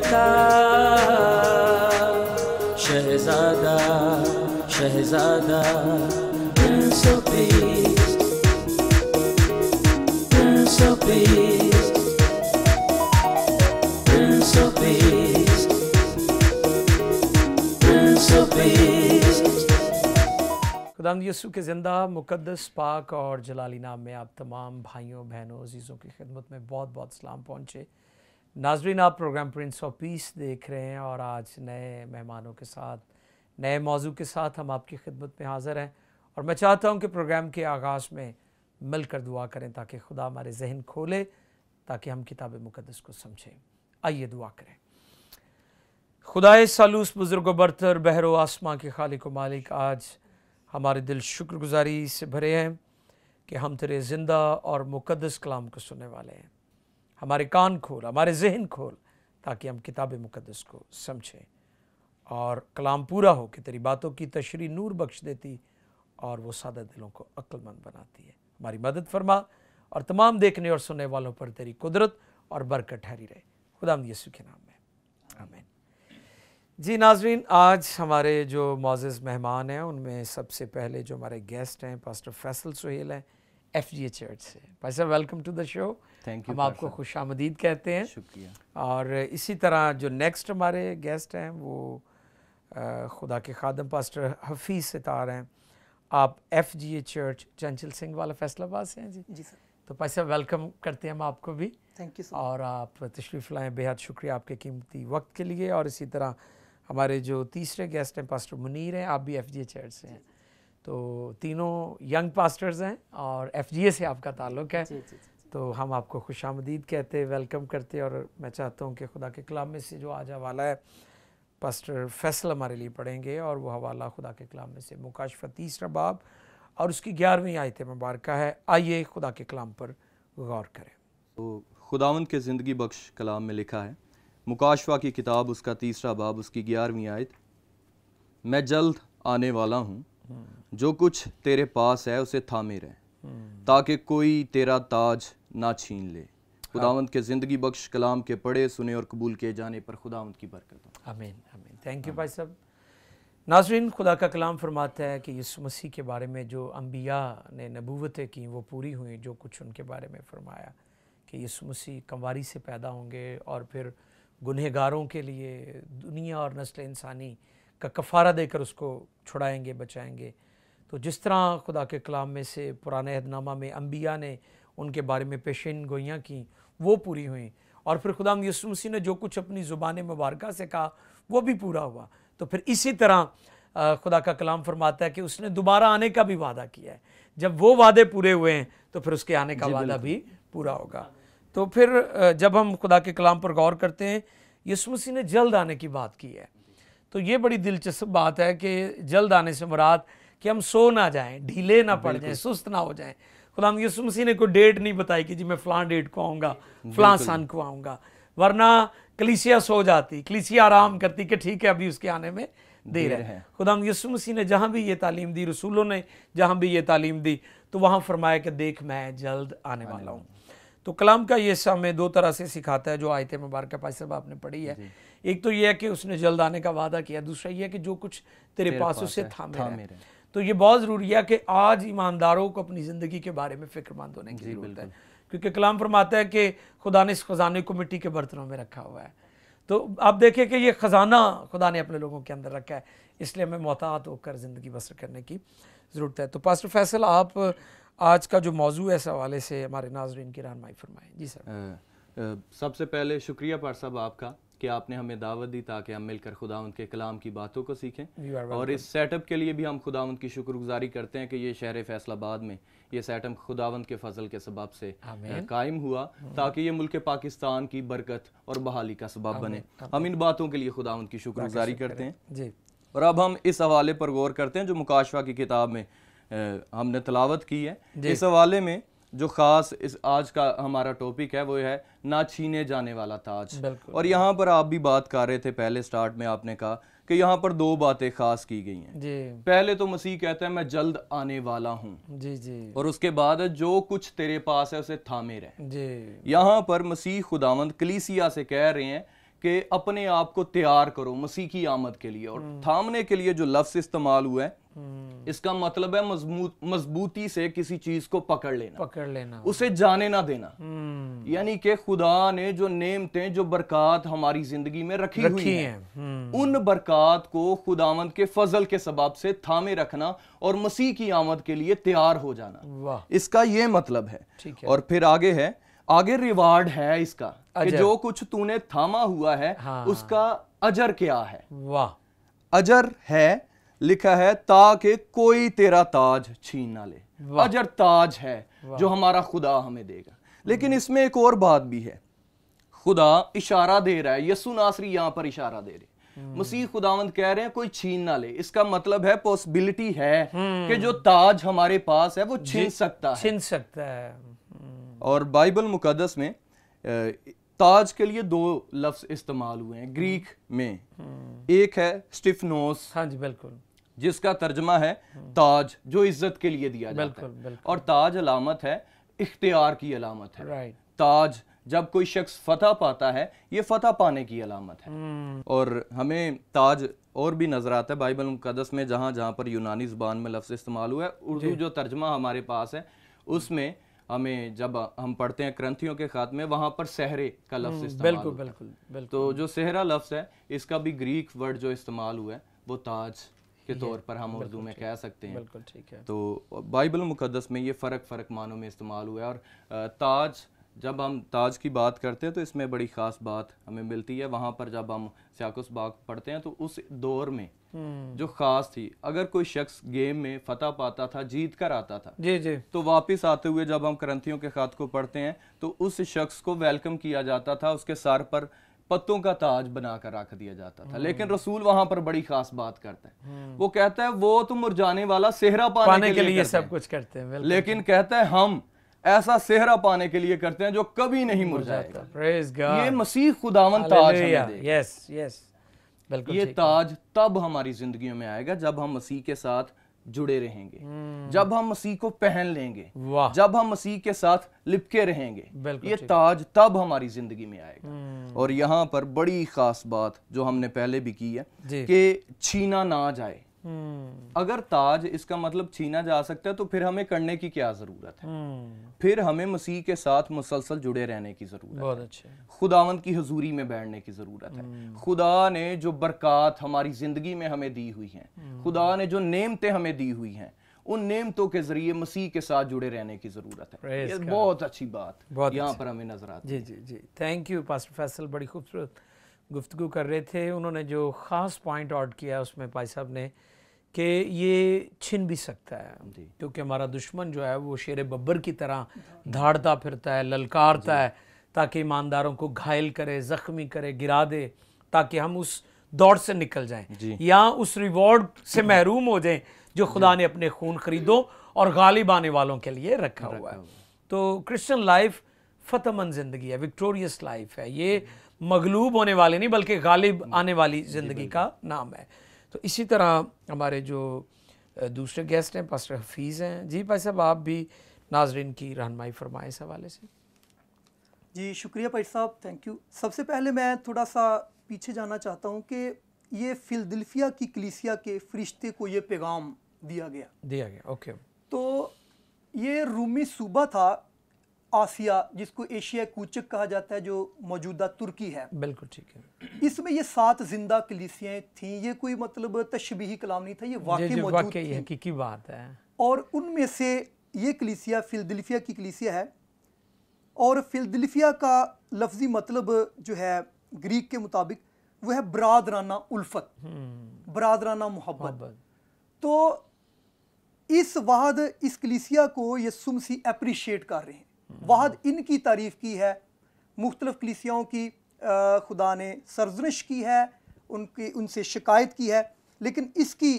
था शहजादा शहजादा दिल सो दिल सो दिल सो दिल सो खुदाम यसु के ज़िंदा मुकद्दस पाक और जलाली नाम में आप तमाम भाइयों बहनों अजीज़ों की खिदमत में बहुत बहुत सलाम पहुँचे नाजरीन आप प्रोग्राम प्रिंस ऑफ पीस देख रहे हैं और आज नए मेहमानों के साथ नए मौजू के साथ हम आपकी खिदमत में हाज़िर हैं और मैं चाहता हूं कि प्रोग्राम के आगाज़ में मिल कर दुआ करें ताकि खुदा हमारे जहन खोले ताकि हम किताब मुकदस को समझें आइए दुआ करें खुदाए सालूस बुज़ुर्ग बरतर बहर आसमां के खालिक मालिक आज हमारे दिल शुक्रगुजारी से भरे हैं कि हम तेरे ज़िंदा और मुकदस कलाम को सुनने वाले हैं हमारे कान खोल हमारे जहन खोल ताकि हम किताब मुकदस को समझें और कलाम पूरा हो कि तेरी बातों की तशरी नूर बख्श देती और वो सादा दिलों को अक्लमंद बनाती है हमारी मदद फरमा और तमाम देखने और सुनने वालों पर तेरी कुदरत और बरकत ठहरी रहे खुदा यसु के नाम में आमीन जी नाजरीन आज हमारे जो मोज़ मेहमान हैं उनमें सबसे पहले जो हमारे गेस्ट हैं पास्टर फैसल सुहेल हैं एफ जी चर्च से भाई साहब welcome to the show thank you हम आपको खुश आमदीद कहते हैं शुक्रिया और इसी तरह जो नेक्स्ट हमारे गेस्ट हैं वो खुदा के खादम पास्टर हफीज़ सितार हैं आप एफ जी ए चर्च चंचल सिंह वाला फैसलाबाद से हैं जी जी सर तो पैसा वेलकम करते हैं हम आपको भी थैंक यू और आप तशरीफ़ लाएँ बेहद शुक्रिया आपके कीमती वक्त के लिए और इसी तरह हमारे जो तीसरे गेस्ट हैं पास्टर मुनीर हैं आप भी एफ जी ए चर्च से हैं तो तीनों यंग पास्टर्स हैं और एफ जी ए से आपका ताल्लुक है जी, जी, जी। तो हम आपको खुश आमदीद कहते वेलकम करते और मैं चाहता हूँ कि खुदा के कलाम में से जो आज हवाला है पास्टर फैसल हमारे लिए पढ़ेंगे और वो हवाला खुदा के कलाम में से मुकाशफा तीसरा बाब और उसकी ग्यारहवीं आयत मुबारक है आइए खुदा के कलाम पर गौर करें तो खुदावंद के ज़िंदगी बख्श कलाम में लिखा है मुकाशवा की किताब उसका तीसरा बाब उसकी ग्यारहवीं आयत मैं जल्द आने वाला हूँ हम्म। जो कुछ तेरे पास है उसे थामे रहे हम्म। ताकि कोई तेरा ताज ना छीन ले खुदावंत के ज़िंदगी बख्श कलाम के पढ़े सुने और कबूल किए जाने पर खुदावंत की बरकत हो आमीन आमीन थैंक यू भाई साहब नाजरीन खुदा का कलाम फरमाता है कि यीशु मसीह के बारे में जो अम्बिया ने नबूवतें की वो पूरी हुई जो कुछ उनके बारे में फरमाया कि यीशु मसीह कंवारी से पैदा होंगे और फिर गुनहगारों के लिए दुनिया और नस्ल इंसानी का कफ़ारा देकर उसको छुड़ाएंगे बचाएंगे तो जिस तरह खुदा के कलाम में से पुराने अहदनामा में अम्बिया ने उनके बारे में पेशेन गोइयाँ की वो पूरी हुई और फिर खुदा यसु मसीह ने जो कुछ अपनी ज़ुबान मुबारक से कहा वो भी पूरा हुआ तो फिर इसी तरह खुदा का कलाम फरमाता है कि उसने दोबारा आने का भी वादा किया है जब वो वादे पूरे हुए हैं तो फिर उसके आने का वादा भी पूरा होगा तो फिर जब हम खुदा के कलाम पर गौर करते हैं यसु मसीह ने जल्द आने की बात की है तो ये बड़ी दिलचस्प बात है कि जल्द आने से मुराद कि हम सो ना जाएं ढीले ना पड़ जाएं सुस्त ना हो जाएं खुदा यसु मसीह ने कोई डेट नहीं बताई कि जी मैं फलां डेट को आऊँगा फलां सन को आऊँगा वरना कलिसिया सो जाती कलिसिया आराम करती कि ठीक है अभी उसके आने में देर है खुदा यसु मसीह ने जहाँ भी ये तालीम दी रसूलों ने जहाँ भी ये तालीम दी तो वहाँ फरमाया कि देख मैं जल्द आने वाला हूँ तो कलाम का ये हमें दो तरह से सिखाता है जो आयत मुबारक पाई साहब आपने पढ़ी है एक तो यह है कि उसने जल्द आने का वादा किया दूसरा यह है कि जो कुछ तेरे, तेरे पास, पास उसे थामे, थामे रहे। तो ये बहुत ज़रूरी है कि आज ईमानदारों को अपनी ज़िंदगी के बारे में फ़िक्रमंद होने की ज़रूरत है क्योंकि कलाम फरमाता है कि खुदा ने इस ख़जाने को मिट्टी के बर्तनों में रखा हुआ है तो आप देखें कि ये ख़जाना खुदा ने अपने लोगों के अंदर रखा है इसलिए हमें मोहतात होकर ज़िंदगी बसर करने की ज़रूरत है तो पास्टर फैसल आप आज का जो मौजू है इस हवाले से हमारे नाजरन की रहनमाई फरमाएँ जी सर सबसे पहले शुक्रिया पार साहब आपका कि आपने हमें दावत दी ताकि हम मिलकर खुदा के कलाम की बातों को सीखें और इस सेटअप के लिए भी हम खुदा की शुक्रगुजारी करते हैं कि ये शहर फैसलाबाद में ये सेटअप खुदावंद के फजल के सबब से कायम हुआ hmm. ताकि ये मुल्क पाकिस्तान की बरकत और बहाली का सबब बने हम इन बातों के लिए खुदावंद की शुक्रगुजारी करते हैं जी और अब हम इस हवाले पर गौर करते हैं जो मुकाशवा की किताब में हमने तलावत की है इस हवाले में जो ख़ास इस आज का हमारा टॉपिक है वो है ना छीने जाने वाला ताज और यहाँ पर आप भी बात कर रहे थे पहले स्टार्ट में आपने कहा कि यहाँ पर दो बातें खास की गई हैं पहले तो मसीह कहता है मैं जल्द आने वाला हूँ जी जी और उसके बाद जो कुछ तेरे पास है उसे थामे रहे यहाँ पर मसीह खुदावंद कलीसिया से कह रहे हैं कि अपने आप को तैयार करो मसीह की आमद के लिए और हम्म। थामने के लिए जो लफ्स इस्तेमाल हुआ है हम्म। इसका मतलब है मजबूत मजबूती से किसी चीज को पकड़ लेना पकड़ लेना उसे जाने ना देना हम्म। यानी कि खुदा ने जो नेमतें जो बरकत हमारी जिंदगी में रखी, रखी हुई है। हम्म। उन बरकत को खुदावंद के फजल के सबाब से थामे रखना और मसीह की आमद के लिए तैयार हो जाना इसका यह मतलब है।, है और फिर आगे है आगे रिवार्ड है इसका कि जो कुछ तूने थामा हुआ है हाँ। उसका अजर क्या है वाह अजर है लिखा है ताकि कोई तेरा ताज छीन ना ले अजर ताज है जो हमारा खुदा हमें देगा लेकिन इसमें एक और बात भी है खुदा इशारा दे रहा है यसु नासरी यहां पर इशारा दे रहे हम्म। मसीह खुदावंद कह रहे हैं कोई छीन ना ले इसका मतलब है पॉसिबिलिटी है हम्म। कि जो ताज हमारे पास है वो छीन सकता है छीन सकता है हम्म। और बाइबल मुकदस में ताज के लिए दो लफ्ज इस्तेमाल हुए हैं ग्रीक में एक है स्टिफनोस हाँ जी बिल्कुल जिसका तर्जमा है ताज जो इज्जत के लिए दिया जाता बिल्कुल, है और ताज अलामत है इख्तियार की अलामत है ताज जब कोई शख्स फतह पाता है ये फतह पाने की अलामत है hmm. और हमें ताज और भी नज़र आता है बाइबल मुकदस में जहां जहाँ पर यूनानी ज़बान में लफ्ज़ इस्तेमाल हुआ है उर्दू जो तर्जमा हमारे पास है उसमें हमें जब हम पढ़ते हैं ग्रंथियों के खात में वहां पर सहरे का लफ्ज़ hmm, इस्तेमाल बिल्कुल बिल्कुल तो जो सहरा लफ्ज़ है इसका भी ग्रीक वर्ड जो इस्तेमाल हुआ है वो ताज के तौर पर हम उर्दू में कह सकते हैं बिल्कुल ठीक है तो बाइबल मुकदस में ये फ़र्क फ़र्क मानों में इस्तेमाल हुआ है और ताज जब हम ताज की बात करते हैं तो इसमें बड़ी ख़ास बात हमें मिलती है वहाँ पर जब हम सियाकुस बाग पढ़ते हैं तो उस दौर में हम्म। जो ख़ास थी अगर कोई शख्स गेम में फतह पाता था जीत कर आता था जी जी तो वापस आते हुए जब हम करंथियों के खात को पढ़ते हैं तो उस शख्स को वेलकम किया जाता था उसके सर पर पत्तों का ताज बनाकर रख दिया जाता था हम्म। लेकिन रसूल वहां पर बड़ी खास बात करते हैं हम्म। वो कहता है वो तो मुरझाने वाला सेहरा पाने, पाने के, के लिए, लिए सब कुछ करते हैं लेकिन कहता है हम ऐसा सेहरा पाने के लिए करते हैं जो कभी नहीं मुरझाएगा मसीह खुदावन ताज यस यस ये ताज तब हमारी जिंदगियों में आएगा जब हम मसीह के साथ जुड़े रहेंगे हम्म। जब हम मसीह को पहन लेंगे जब हम मसीह के साथ लिपके रहेंगे ये ताज तब हमारी जिंदगी में आएगा हम्म। और यहाँ पर बड़ी खास बात जो हमने पहले भी की है कि छीना ना जाए हम्म। अगर ताज इसका मतलब छीना जा सकता है तो फिर हमें करने की क्या जरूरत है हम्म। फिर हमें मसीह के साथ मुसलसल जुड़े रहने की जरूरत बहुत खुदावंत की हजूरी में बैठने की जरूरत है हम्म। खुदा ने जो बरकत हमारी जिंदगी में हमें दी हुई है खुदा ने जो नेमतें हमें दी हुई हैं उन नेमतों के जरिए मसीह के साथ जुड़े रहने की जरूरत है ये बहुत अच्छी बात यहाँ पर हमें नजर आती जी जी जी थैंक यू पास्टर फैसल बड़ी खूबसूरत गुफ्तु कर रहे थे उन्होंने जो ख़ास पॉइंट आउट किया उसमें पाई साहब ने कि ये छिन भी सकता है क्योंकि हमारा दुश्मन जो है वो शेर बब्बर की तरह धाड़ता फिरता है ललकारता है ताकि ईमानदारों को घायल करे ज़ख्मी करे गिरा दे ताकि हम उस दौड़ से निकल जाएं या उस रिवॉर्ड से महरूम हो जाएं जो खुदा ने अपने खून खरीदो और गालिब आने वालों के लिए रखा हुआ है तो क्रिश्चियन लाइफ फतमन ज़िंदगी है विक्टोरियस लाइफ है ये मगलूब होने वाले नहीं बल्कि गालिब आने वाली ज़िंदगी का नाम है तो इसी तरह हमारे जो दूसरे गेस्ट हैं पास्टर हफीज़ हैं जी भाई साहब आप भी नाजरन की रहनमाई फरमाएँ इस हवाले से जी शुक्रिया भाई साहब थैंक यू सबसे पहले मैं थोड़ा सा पीछे जाना चाहता हूँ कि ये फिलदिल्फिया की कलिसिया के फरिश्ते को ये पैगाम दिया गया दिया गया ओके तो ये रूमी सूबा था आसिया जिसको एशिया कूचक कहा जाता है जो मौजूदा तुर्की है बिल्कुल ठीक है इसमें ये सात जिंदा कलीसियाँ थी ये कोई मतलब तशबी कलाम नहीं था ये वाकई मौजूद बात है और उनमें से ये कलीसिया फिलदिल्फिया की कलिसिया है और फिलदिल्फिया का लफ्जी मतलब जो है ग्रीक के मुताबिक वह है बरदराना उल्फत हम्म। बरदराना मोहब्बत तो इस वाद इस कलीसिया को ये सुमसी अप्रिशिएट कर रहे हैं वाहद इनकी तारीफ़ की है मुख्तलिफ़ कलीसियाओं की खुदा ने सरजनश की है उनकी उनसे शिकायत की है लेकिन इसकी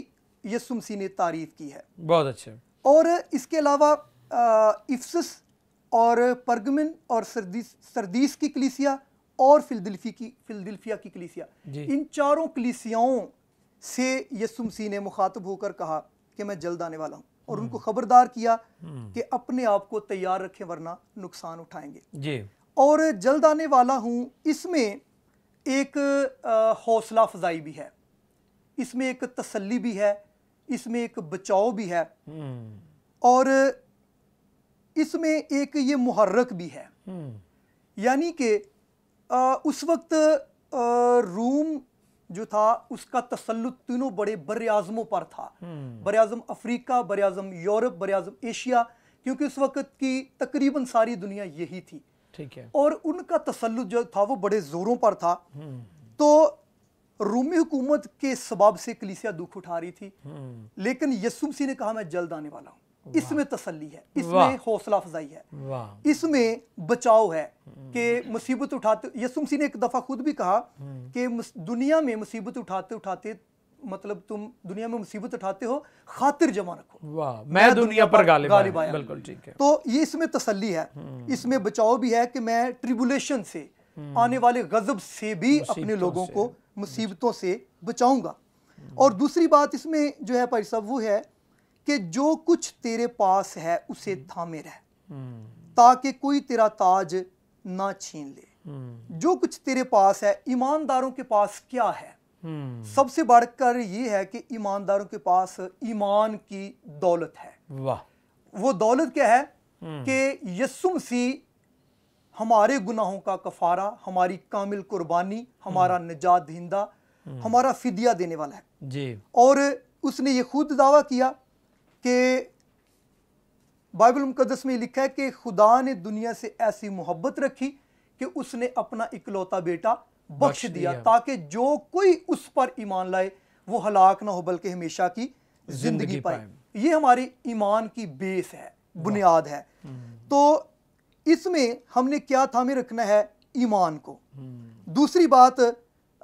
यसुमसी ने तारीफ़ की है बहुत अच्छे और इसके अलावा इफ्सस और परगमिन और सरदीस सरदीस की कलीसिया और फिलदिल्फी की फिलदिल्फिया की कलीसिया इन चारों कलीसियाओं से यसुमसी ने मुखातब होकर कहा कि मैं जल्द आने वाला हूँ और उनको हम्म। खबरदार किया हम्म। कि अपने आप को तैयार रखें वरना नुकसान उठाएंगे जी और जल्द आने वाला हूँ इसमें एक हौसला अफजाई भी है इसमें एक तसल्ली भी है इसमें एक बचाव भी है हम्म। और इसमें एक ये मुहर्रक भी है यानी कि उस वक्त आ, रूम जो था उसका तसलुत तीनों बड़े बर आजमों पर था हम्म। बर आजम अफ्रीका बर आजम यूरोप बर आजम एशिया क्योंकि उस वक्त की तकरीबन सारी दुनिया यही थी ठीक है और उनका तसलुत जो था वो बड़े ज़ोरों पर था हम्म। तो रूमी हुकूमत के सबाब से कलीसिया दुख उठा रही थी हम्म। लेकिन यसुमसी ने कहा मैं जल्द आने वाला हूँ इसमें तसल्ली है इसमें हौसला अफजाई है इसमें बचाव है हम्म। कि मुसीबत उठाते यसुमसी ने एक दफ़ा खुद भी कहा हम्म। कि दुनिया में मुसीबत उठाते उठाते मतलब तुम दुनिया में मुसीबत उठाते हो खातिर जमा रखो मैं दुनिया पर गालिब गालिब आया बिल्कुल ठीक है तो ये इसमें तसल्ली है हम्म। इसमें बचाव भी है कि मैं ट्रिबुलेशन से आने वाले गजब से भी अपने लोगों को मुसीबतों से बचाऊंगा और दूसरी बात इसमें जो है भाई साहब वो है कि जो कुछ तेरे पास है उसे हम्म। थामे रह हम्म। ताकि कोई तेरा ताज ना छीन ले हम्म। जो कुछ तेरे पास है ईमानदारों के पास क्या है सबसे बढ़कर ये है कि ईमानदारों के पास ईमान की दौलत है वाह वो दौलत क्या है कि यस्सु सी हमारे गुनाहों का कफारा हमारी कामिल कुर्बानी हमारा निजात दिंदा हमारा फिदिया देने वाला है जी और उसने ये खुद दावा किया कि बाइबल मुकदस में लिखा है कि खुदा ने दुनिया से ऐसी मोहब्बत रखी कि उसने अपना इकलौता बेटा बख्श दिया ताकि जो कोई उस पर ईमान लाए वो हलाक ना हो बल्कि हमेशा की जिंदगी पाए ये हमारी ईमान की बेस है बुनियाद है हम्म। तो इसमें हमने क्या थामे रखना है ईमान को हम्म। दूसरी बात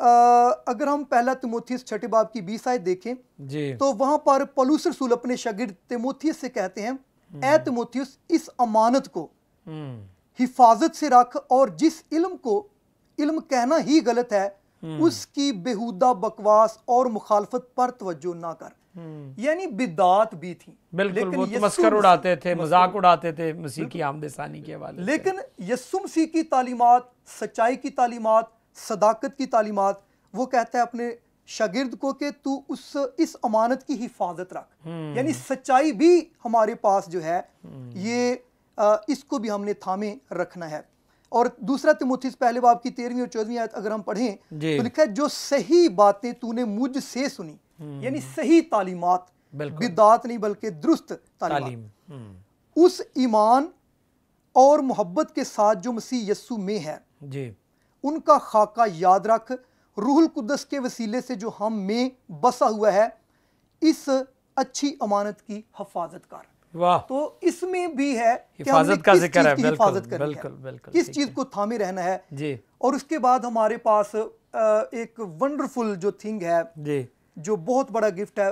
अगर हम पहला तिमोथियस छठे बाब की बीस आय देखें जी। तो वहां पर पलूस रसूल अपने शगिर तिमोथियस से कहते हैं ए हम्म। तिमोथियस इस अमानत को हम्म। हिफाजत से रख और जिस इल्म को इल्म कहना ही गलत है हम्म। उसकी बेहुदा बकवास और मुखालफत पर तवज्जो ना कर यानी बिदात भी थी बिल्कुल वो तो मस्कर उड़ाते थे मजाक उड़ाते थे मसीह की आमदेसानी के वाले लेकिन यसुम की तालीमत सच्चाई की तालीमत सदाकत की तालीमत वो कहता है अपने शागिर्द को कि तू उस इस अमानत की हिफाजत रख हम्म। यानी सच्चाई भी हमारे पास जो है हम्म। ये आ, इसको भी हमने थामे रखना है और दूसरा तिमोथिस पहले बाप की तेरहवीं और चौदहवीं आयत अगर हम पढ़ें तो लिखा है जो सही बातें तूने मुझसे सुनी हम्म। यानी सही तालीमत बिदात नहीं बल्कि दुरुस्त तालीम उस ईमान और मोहब्बत के साथ जो मसीह यस्सु में है जी उनका खाका याद रख रूहुल कुदस के वसीले से जो हम में बसा हुआ है इस अच्छी अमानत की हफाजत कर वाह तो इसमें भी है हिफाजत का जिक्र है हिफाजत करनी बिल्कुल, बिल्कुल, किस चीज़ को थामे रहना है जी और उसके बाद हमारे पास एक वंडरफुल जो थिंग है जी जो बहुत बड़ा गिफ्ट है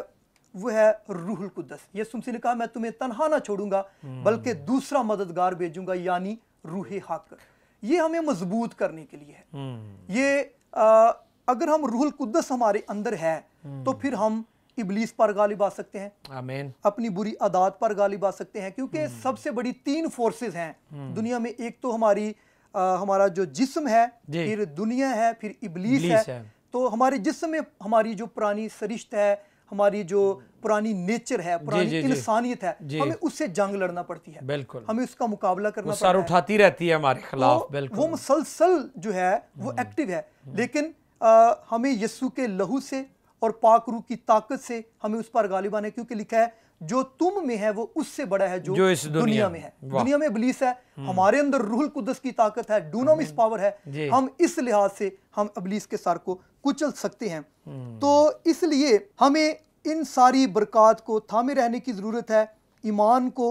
वो है रूहुल कुदस ये सुमसी ने कहा मैं तुम्हें तनहा ना छोड़ूंगा हम्म। बल्कि दूसरा मददगार भेजूंगा यानी रूहे हक ये हमें मजबूत करने के लिए है हम्म। ये आ, अगर हम रूहल कुद्दस हमारे अंदर है हम्म। तो फिर हम इबलीस पर गालिब आ सकते हैं आमीन अपनी बुरी आदात पर गालिब आ सकते हैं क्योंकि हम्म। सबसे बड़ी तीन फोर्सेस हैं दुनिया में एक तो हमारी आ, हमारा जो जिस्म है फिर दुनिया है फिर इबलीस, इबलीस है।, है तो हमारे जिस्म में हमारी जो पुरानी सरिश्त है हमारी जो पुरानी नेचर है पुरानी इंसानियत है हमें उससे जंग लड़ना पड़ती है बिल्कुल हमें उसका मुकाबला करना पड़ता है उठाती रहती है हमारे खिलाफ बिल्कुल वो मुसलसल जो है वो एक्टिव हम्म। है हम्म। लेकिन हमें यस्सु के लहू से और पाक रू की ताकत से हमें उस पर गालिब आने क्योंकि लिखा है जो तुम में है वो उससे बड़ा है जो, जो इस दुनिया, दुनिया में है दुनिया में बलीस है हम्म। हमारे अंदर रूहल कुदस की ताकत है डूनोम इस पावर है हम इस लिहाज से हम अबलीस के सार को कुचल सकते हैं तो इसलिए हमें इन सारी बरक़ात को थामे रहने की ज़रूरत है ईमान को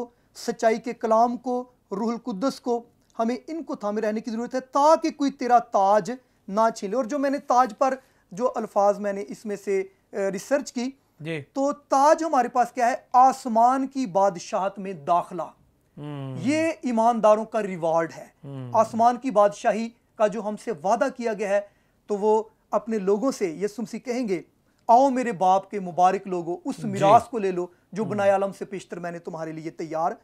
सच्चाई के कलाम को रूहुल कुद्दस को हमें इनको थामे रहने की ज़रूरत है ताकि कोई तेरा ताज ना छिले और जो मैंने ताज पर जो अल्फाज मैंने इसमें से रिसर्च की जी। तो ताज हमारे पास क्या है आसमान की बादशाहत में दाखला हम्म। ये ईमानदारों का रिवार्ड है हम्म। आसमान की बादशाही का जो हमसे वादा किया गया है तो वो अपने लोगों से यसुमसी कहेंगे आओ मेरे बाप के मुबारक लोगों उस मिरास को ले लो जो हम्म। बनाया आलम से पेशतर मैंने तुम्हारे लिए तैयार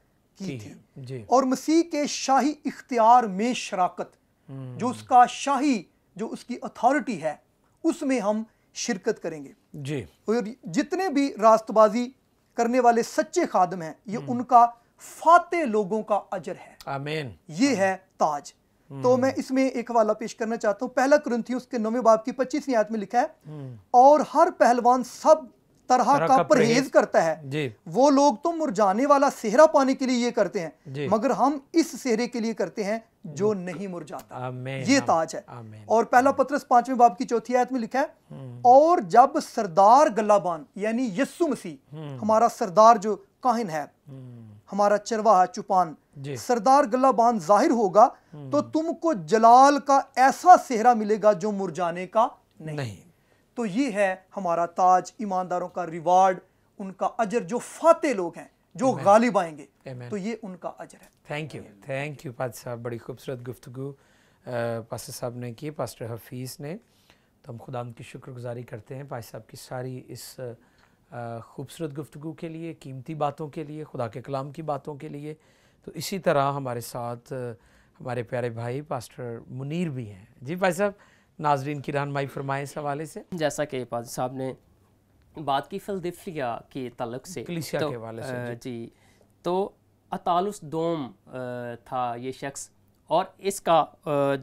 की थी और मसीह के शाही इख्तियार में शराकत हम्म। जो उसका शाही जो उसकी अथॉरिटी है उसमें हम शिरकत करेंगे जी और जितने भी रास्तबाजी करने वाले सच्चे खादम हैं ये हम्म। उनका फाते लोगों का अजर है ये है ताज तो मैं इसमें एक हवाला पेश करना चाहता हूँ पहला क्रंथी उसके नवे बाब की पच्चीसवीं आयत में लिखा है हम्म। और हर पहलवान सब तरह का, का परहेज करता है वो लोग तो मुरझाने वाला सेहरा पाने के लिए ये करते हैं मगर हम इस सेहरे के लिए करते हैं जो नहीं मुरझाता ये ताज है और पहला पत्रस पांचवें बाब की चौथी आयत में लिखा है हम्म। और जब सरदार गलाबान यानी यस्सु मसीह हम्म। हमारा सरदार जो काहिन है हमारा चरवाहा चुपान सरदार गला बांध जाहिर होगा हम्म। तो तुमको जलाल का ऐसा सेहरा मिलेगा जो मुरझाने का नहीं, नहीं। तो ये है हमारा ताज ईमानदारों का रिवार्ड उनका अजर जो फाते लोग हैं जो गालिब आएंगे तो ये उनका अजर है थैंक यू थैंक यू पाद साहब बड़ी खूबसूरत गुफ्तु पास साहब ने की पास्टर हफीज़ ने तो हम खुदा की शुक्रगुजारी करते हैं पाद साहब की सारी इस खूबसूरत गुफ्तु के लिए कीमती बातों के लिए खुदा के कलाम की बातों के लिए तो इसी तरह हमारे साथ हमारे प्यारे भाई पास्टर मुनीर भी हैं जी भाई साहब नाजरीन की रहनमाई फरमाए इस हवाले से जैसा कि पास्टर साहब ने बात की फलदिफिया के तलक से कलिसिया तो, के हवाले से जी, जी तो अतालुस दोम था ये शख्स और इसका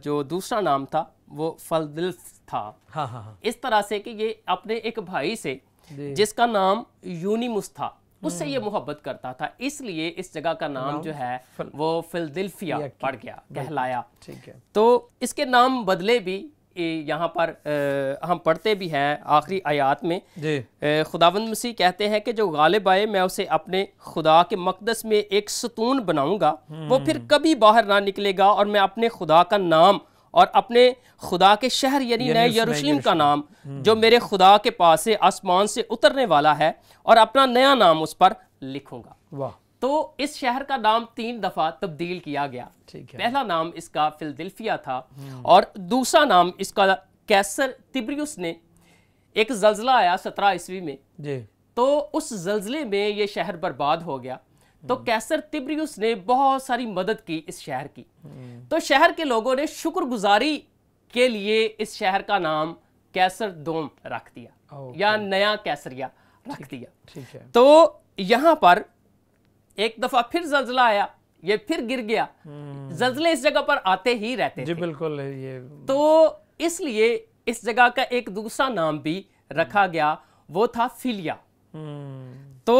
जो दूसरा नाम था वो फलदिल्फ था हाँ हाँ हाँ इस तरह से कि ये अपने एक भाई से जिसका नाम यूनिमुस था उससे ये हम्म। मोहब्बत करता था इसलिए इस जगह का नाम जो है वो फिलदिल्फिया पड़ गया कहलाया ठीक है तो इसके नाम बदले भी यहाँ पर आ, हम पढ़ते भी हैं आखिरी आयात में खुदावंद मसीह कहते हैं कि जो गालिब आए मैं उसे अपने खुदा के मकदस में एक सतून बनाऊंगा वो हम्म। फिर कभी बाहर ना निकलेगा और मैं अपने खुदा का नाम और अपने खुदा के शहर यानी नए यरूशलेम का नाम हम्म। जो मेरे खुदा के पास से आसमान से उतरने वाला है और अपना नया नाम उस पर लिखूंगा वाह तो इस शहर का नाम तीन दफा तब्दील किया गया ठीक है पहला नाम इसका फिलदिल्फिया था हम्म। और दूसरा नाम इसका कैसर तिब्रियस ने एक जल्जला आया सत्रह ईस्वी में जी तो उस जल्जले में यह शहर बर्बाद हो गया तो हम्म। कैसर तिब्रियस ने बहुत सारी मदद की इस शहर की तो शहर के लोगों ने शुक्रगुजारी के लिए इस शहर का नाम कैसर दोम रख दिया या नया कैसरिया रख दिया तो यहाँ पर एक दफा फिर जल्जला आया ये फिर गिर गया हम्म। जल्जले इस जगह पर आते ही रहते जी बिल्कुल ये तो इसलिए इस जगह का एक दूसरा नाम भी रखा गया वो था फिलिया हम्म। तो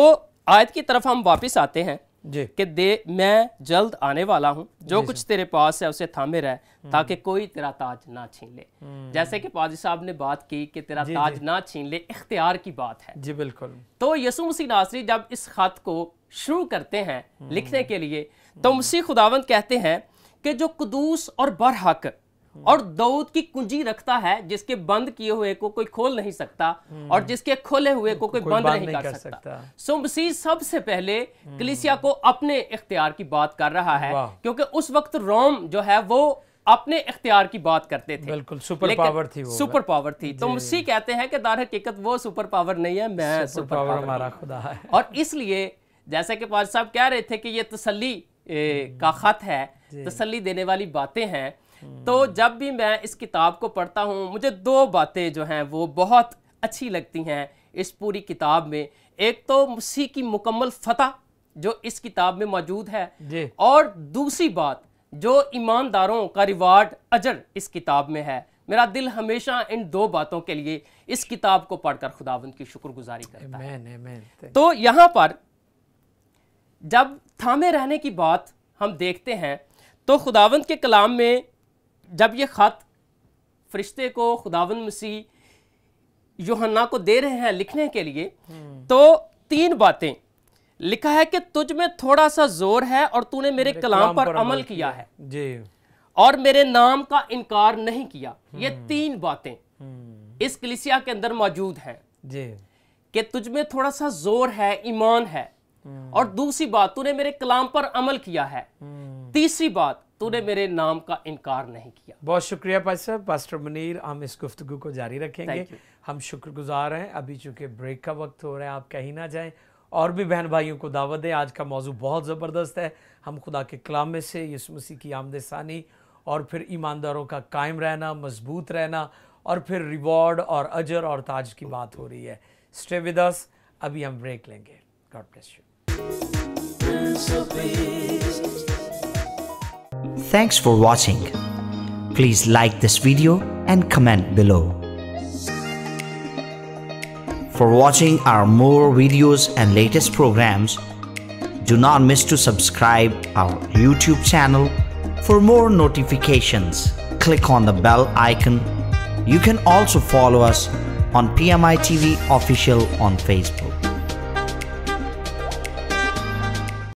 आयत की तरफ हम वापस आते हैं जी कि दे मैं जल्द आने वाला हूँ जो कुछ तेरे पास है उसे थामे रह हम्म। ताकि कोई तेरा ताज ना छीन ले हम्म। जैसे कि पाजी साहब ने बात की कि तेरा जी, ताज जी। ना छीन ले इख्तियार की बात है जी बिल्कुल तो यसु मसीह नासरी जब इस खत को शुरू करते हैं हम्म। लिखने के लिए तो मसीह खुदावंत कहते हैं कि जो कदूस और बरहक और दाऊद की कुंजी रखता है जिसके बंद किए हुए को कोई खोल नहीं सकता और जिसके खोले हुए को कोई, बंद नहीं, नहीं कर, सकता सो मसीह सबसे पहले हम्म। कलिसिया को अपने इख्तियार की बात कर रहा है क्योंकि उस वक्त रोम जो है वो अपने इख्तियार की बात करते थे बिल्कुल सुपर पावर थी वो सुपर पावर थी तो मसीह कहते हैं कि दार हकीकत वो सुपर पावर नहीं है मैं सुपर पावर हमारा खुदा है और इसलिए जैसे कि पाज साहब कह रहे थे कि ये तसली का हम्म। खत है तसली देने वाली बातें हैं तो जब भी मैं इस किताब को पढ़ता हूँ मुझे दो बातें जो हैं वो बहुत अच्छी लगती हैं इस पूरी किताब में एक तो मसीह की मुकम्मल फतह जो इस किताब में मौजूद है और दूसरी बात जो ईमानदारों का रिवार्ड अजर इस किताब में है मेरा दिल हमेशा इन दो बातों के लिए इस किताब को पढ़कर खुदावंद की शुक्रगुजारी करता है मैं, मैं, तो यहाँ पर जब थामे रहने की बात हम देखते हैं तो खुदावंत के कलाम में जब ये ख़त फरिश्ते को खुदावन मसीह योहन्ना को दे रहे हैं लिखने के लिए हम्म। तो तीन बातें लिखा है कि तुझ में थोड़ा सा जोर है और तूने मेरे, मेरे कलाम पर, पर अमल किया है जी और मेरे नाम का इनकार नहीं किया ये हम्म। तीन बातें हम्म। इस कलिसिया के अंदर मौजूद जी कि तुझ में थोड़ा सा जोर है ईमान है और दूसरी बात तूने मेरे कलाम पर अमल किया है तीसरी बात तूने मेरे नाम का इनकार नहीं किया बहुत शुक्रिया पास्टर साहब पास्टर मुनीर हम इस गुफ्तु को जारी रखेंगे हम शुक्रगुजार हैं अभी चूंकि ब्रेक का वक्त हो रहा है आप कहीं ना जाए और भी बहन भाइयों को दावत दें आज का मौजू बहुत ज़बरदस्त है हम खुदा के कलाम में से यस मसीह की आमद सानी और फिर ईमानदारों का कायम रहना मजबूत रहना और फिर रिवॉर्ड और अजर और ताज की बात हो रही है स्टे विद अस अभी हम ब्रेक लेंगे God bless you Thanks for watching. Please like this video and comment below. For watching our more videos and latest programs, do not miss to subscribe our YouTube channel for more notifications. Click on the bell icon. You can also follow us on PMI TV official on Facebook.